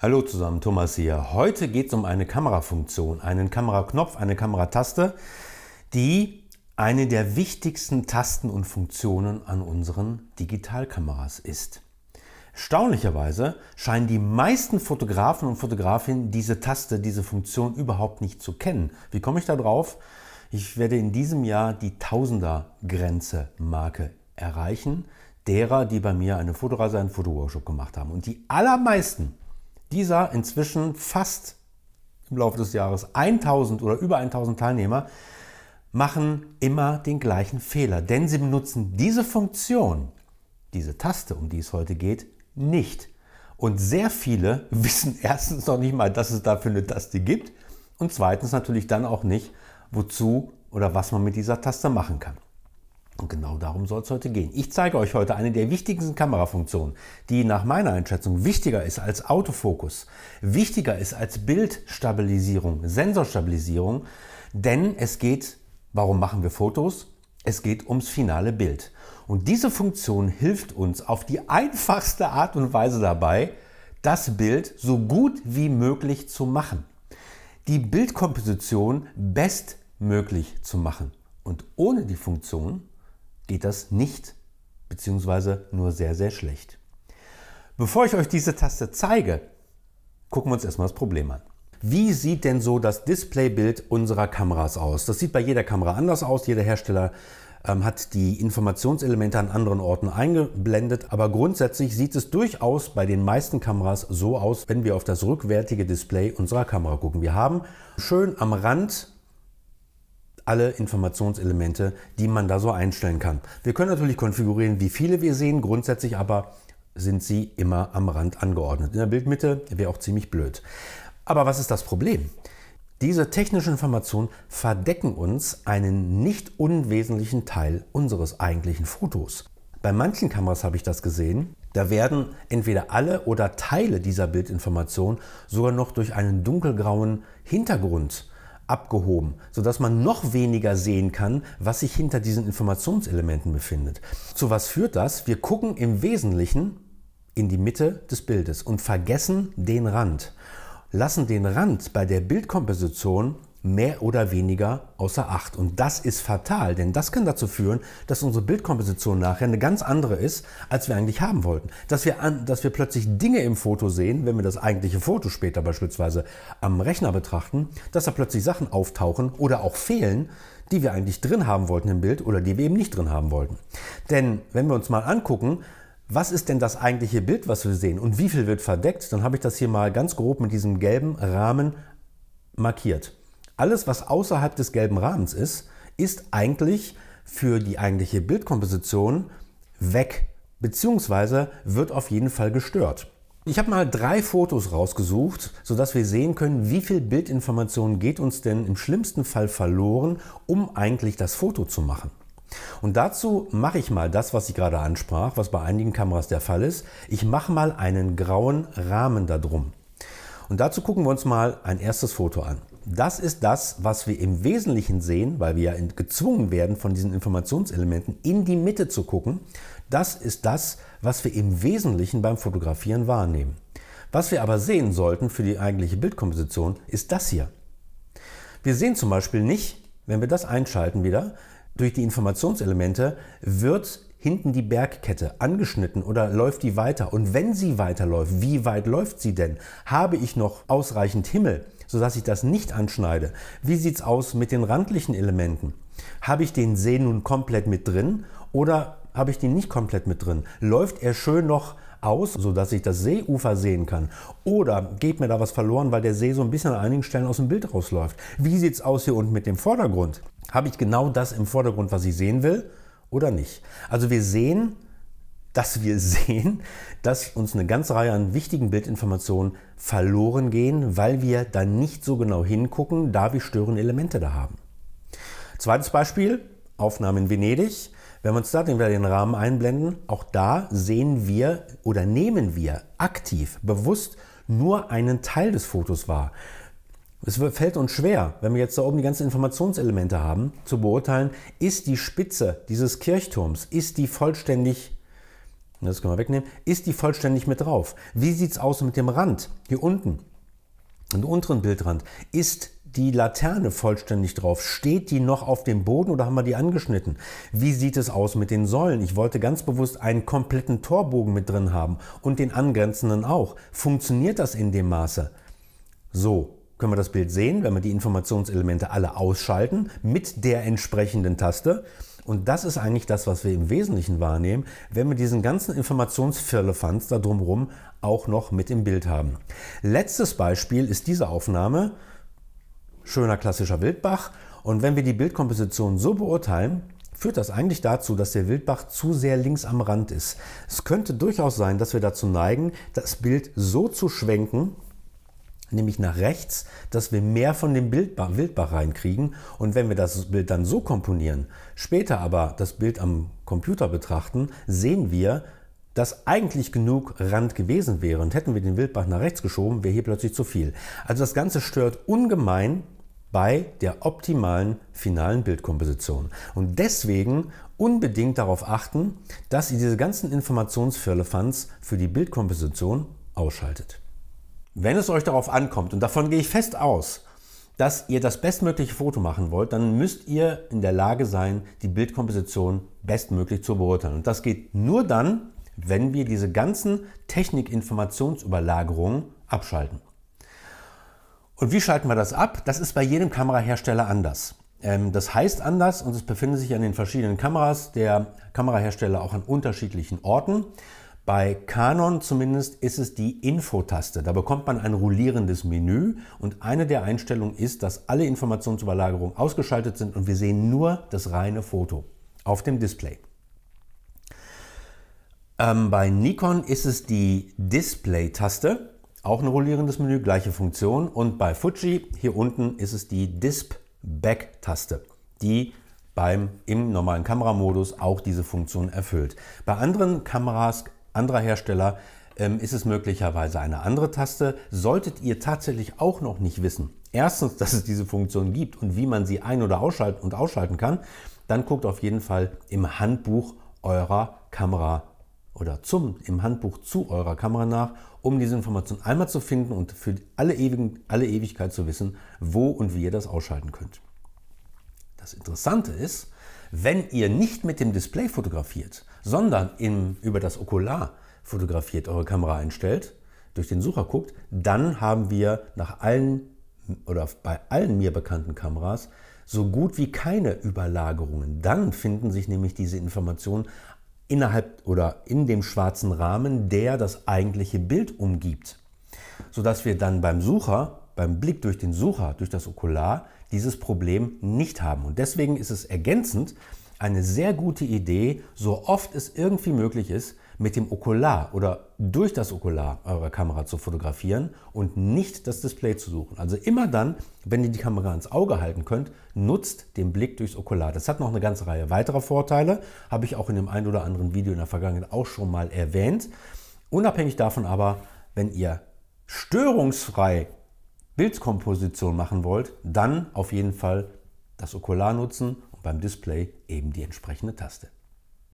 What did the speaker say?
Hallo zusammen, Thomas hier. Heute geht es um eine Kamerafunktion, einen Kameraknopf, eine Kamerataste, die eine der wichtigsten Tasten und Funktionen an unseren Digitalkameras ist. Erstaunlicherweise scheinen die meisten Fotografen und Fotografinnen diese Taste, diese Funktion überhaupt nicht zu kennen. Wie komme ich da drauf? Ich werde in diesem Jahr die Tausender-Grenze-Marke erreichen, derer, die bei mir eine Fotoreise, einen Fotoworkshop gemacht haben. Und die allermeisten dieser inzwischen fast im Laufe des Jahres 1000 oder über 1000 Teilnehmer machen immer den gleichen Fehler, denn sie benutzen diese Funktion, diese Taste, um die es heute geht, nicht. Und sehr viele wissen erstens noch nicht mal, dass es dafür eine Taste gibt und zweitens natürlich dann auch nicht, wozu oder was man mit dieser Taste machen kann. Und genau darum soll es heute gehen. Ich zeige euch heute eine der wichtigsten Kamerafunktionen, die nach meiner Einschätzung wichtiger ist als Autofokus, wichtiger ist als Bildstabilisierung, Sensorstabilisierung, denn es geht, warum machen wir Fotos? Es geht ums finale Bild. Und diese Funktion hilft uns auf die einfachste Art und Weise dabei, das Bild so gut wie möglich zu machen. Die Bildkomposition bestmöglich zu machen. Und ohne die Funktion geht das nicht, beziehungsweise nur sehr, sehr schlecht. Bevor ich euch diese Taste zeige, gucken wir uns erstmal das Problem an. Wie sieht denn so das Displaybild unserer Kameras aus? Das sieht bei jeder Kamera anders aus. Jeder Hersteller ähm, hat die Informationselemente an anderen Orten eingeblendet. Aber grundsätzlich sieht es durchaus bei den meisten Kameras so aus, wenn wir auf das rückwärtige Display unserer Kamera gucken. Wir haben schön am Rand alle Informationselemente, die man da so einstellen kann. Wir können natürlich konfigurieren, wie viele wir sehen, grundsätzlich aber sind sie immer am Rand angeordnet. In der Bildmitte wäre auch ziemlich blöd. Aber was ist das Problem? Diese technischen Informationen verdecken uns einen nicht unwesentlichen Teil unseres eigentlichen Fotos. Bei manchen Kameras habe ich das gesehen. Da werden entweder alle oder Teile dieser Bildinformation sogar noch durch einen dunkelgrauen Hintergrund abgehoben, sodass man noch weniger sehen kann, was sich hinter diesen Informationselementen befindet. Zu was führt das? Wir gucken im Wesentlichen in die Mitte des Bildes und vergessen den Rand, lassen den Rand bei der Bildkomposition mehr oder weniger außer Acht. Und das ist fatal, denn das kann dazu führen, dass unsere Bildkomposition nachher eine ganz andere ist, als wir eigentlich haben wollten. Dass wir, an, dass wir plötzlich Dinge im Foto sehen, wenn wir das eigentliche Foto später beispielsweise am Rechner betrachten, dass da plötzlich Sachen auftauchen oder auch fehlen, die wir eigentlich drin haben wollten im Bild oder die wir eben nicht drin haben wollten. Denn wenn wir uns mal angucken, was ist denn das eigentliche Bild, was wir sehen und wie viel wird verdeckt, dann habe ich das hier mal ganz grob mit diesem gelben Rahmen markiert. Alles, was außerhalb des gelben Rahmens ist, ist eigentlich für die eigentliche Bildkomposition weg, beziehungsweise wird auf jeden Fall gestört. Ich habe mal drei Fotos rausgesucht, sodass wir sehen können, wie viel Bildinformation geht uns denn im schlimmsten Fall verloren, um eigentlich das Foto zu machen. Und dazu mache ich mal das, was ich gerade ansprach, was bei einigen Kameras der Fall ist. Ich mache mal einen grauen Rahmen darum. Und dazu gucken wir uns mal ein erstes Foto an das ist das, was wir im Wesentlichen sehen, weil wir ja gezwungen werden, von diesen Informationselementen in die Mitte zu gucken. Das ist das, was wir im Wesentlichen beim Fotografieren wahrnehmen. Was wir aber sehen sollten für die eigentliche Bildkomposition, ist das hier. Wir sehen zum Beispiel nicht, wenn wir das einschalten wieder, durch die Informationselemente wird hinten die Bergkette angeschnitten oder läuft die weiter? Und wenn sie weiterläuft, wie weit läuft sie denn? Habe ich noch ausreichend Himmel? sodass ich das nicht anschneide? Wie sieht es aus mit den randlichen Elementen? Habe ich den See nun komplett mit drin oder habe ich den nicht komplett mit drin? Läuft er schön noch aus, sodass ich das Seeufer sehen kann? Oder geht mir da was verloren, weil der See so ein bisschen an einigen Stellen aus dem Bild rausläuft? Wie sieht es aus hier unten mit dem Vordergrund? Habe ich genau das im Vordergrund, was ich sehen will oder nicht? Also wir sehen, dass wir sehen, dass uns eine ganze Reihe an wichtigen Bildinformationen verloren gehen, weil wir da nicht so genau hingucken, da wir störende Elemente da haben. Zweites Beispiel, Aufnahme in Venedig. Wenn wir uns da den, den Rahmen einblenden, auch da sehen wir oder nehmen wir aktiv, bewusst nur einen Teil des Fotos wahr. Es fällt uns schwer, wenn wir jetzt da oben die ganzen Informationselemente haben, zu beurteilen, ist die Spitze dieses Kirchturms, ist die vollständig das können wir wegnehmen. Ist die vollständig mit drauf? Wie sieht es aus mit dem Rand hier unten? Im unteren Bildrand. Ist die Laterne vollständig drauf? Steht die noch auf dem Boden oder haben wir die angeschnitten? Wie sieht es aus mit den Säulen? Ich wollte ganz bewusst einen kompletten Torbogen mit drin haben und den angrenzenden auch. Funktioniert das in dem Maße? So, können wir das Bild sehen, wenn wir die Informationselemente alle ausschalten mit der entsprechenden Taste. Und das ist eigentlich das, was wir im Wesentlichen wahrnehmen, wenn wir diesen ganzen Informationsfirlefanz da drumherum auch noch mit im Bild haben. Letztes Beispiel ist diese Aufnahme, schöner klassischer Wildbach. Und wenn wir die Bildkomposition so beurteilen, führt das eigentlich dazu, dass der Wildbach zu sehr links am Rand ist. Es könnte durchaus sein, dass wir dazu neigen, das Bild so zu schwenken, nämlich nach rechts, dass wir mehr von dem Bildbach, Wildbach reinkriegen. Und wenn wir das Bild dann so komponieren, später aber das Bild am Computer betrachten, sehen wir, dass eigentlich genug Rand gewesen wäre. Und hätten wir den Wildbach nach rechts geschoben, wäre hier plötzlich zu viel. Also das Ganze stört ungemein bei der optimalen finalen Bildkomposition. Und deswegen unbedingt darauf achten, dass ihr diese ganzen Informationsfirlefanz für die Bildkomposition ausschaltet wenn es euch darauf ankommt, und davon gehe ich fest aus, dass ihr das bestmögliche Foto machen wollt, dann müsst ihr in der Lage sein, die Bildkomposition bestmöglich zu beurteilen. Und das geht nur dann, wenn wir diese ganzen Technikinformationsüberlagerungen abschalten. Und wie schalten wir das ab? Das ist bei jedem Kamerahersteller anders. Ähm, das heißt anders und es befindet sich an den verschiedenen Kameras der Kamerahersteller auch an unterschiedlichen Orten. Bei Canon zumindest ist es die Info-Taste. Da bekommt man ein rollierendes Menü und eine der Einstellungen ist, dass alle Informationsüberlagerungen ausgeschaltet sind und wir sehen nur das reine Foto auf dem Display. Ähm, bei Nikon ist es die Display-Taste, auch ein rollierendes Menü, gleiche Funktion. Und bei Fuji hier unten ist es die Disp-Back-Taste, die beim, im normalen Kameramodus auch diese Funktion erfüllt. Bei anderen Kameras anderer Hersteller ähm, ist es möglicherweise eine andere Taste. Solltet ihr tatsächlich auch noch nicht wissen, erstens, dass es diese Funktion gibt und wie man sie ein- oder ausschalten und ausschalten kann, dann guckt auf jeden Fall im Handbuch eurer Kamera oder zum im Handbuch zu eurer Kamera nach, um diese Information einmal zu finden und für alle, ewigen, alle Ewigkeit zu wissen, wo und wie ihr das ausschalten könnt. Das Interessante ist, wenn ihr nicht mit dem Display fotografiert, sondern in, über das Okular fotografiert, eure Kamera einstellt, durch den Sucher guckt, dann haben wir nach allen oder bei allen mir bekannten Kameras so gut wie keine Überlagerungen. Dann finden sich nämlich diese Informationen innerhalb oder in dem schwarzen Rahmen, der das eigentliche Bild umgibt, sodass wir dann beim Sucher, beim Blick durch den Sucher, durch das Okular, dieses Problem nicht haben. Und deswegen ist es ergänzend, eine sehr gute Idee, so oft es irgendwie möglich ist, mit dem Okular oder durch das Okular eurer Kamera zu fotografieren und nicht das Display zu suchen. Also immer dann, wenn ihr die Kamera ins Auge halten könnt, nutzt den Blick durchs Okular. Das hat noch eine ganze Reihe weiterer Vorteile, habe ich auch in dem einen oder anderen Video in der Vergangenheit auch schon mal erwähnt. Unabhängig davon aber, wenn ihr störungsfrei Bildkomposition machen wollt, dann auf jeden Fall das Okular nutzen beim Display eben die entsprechende Taste.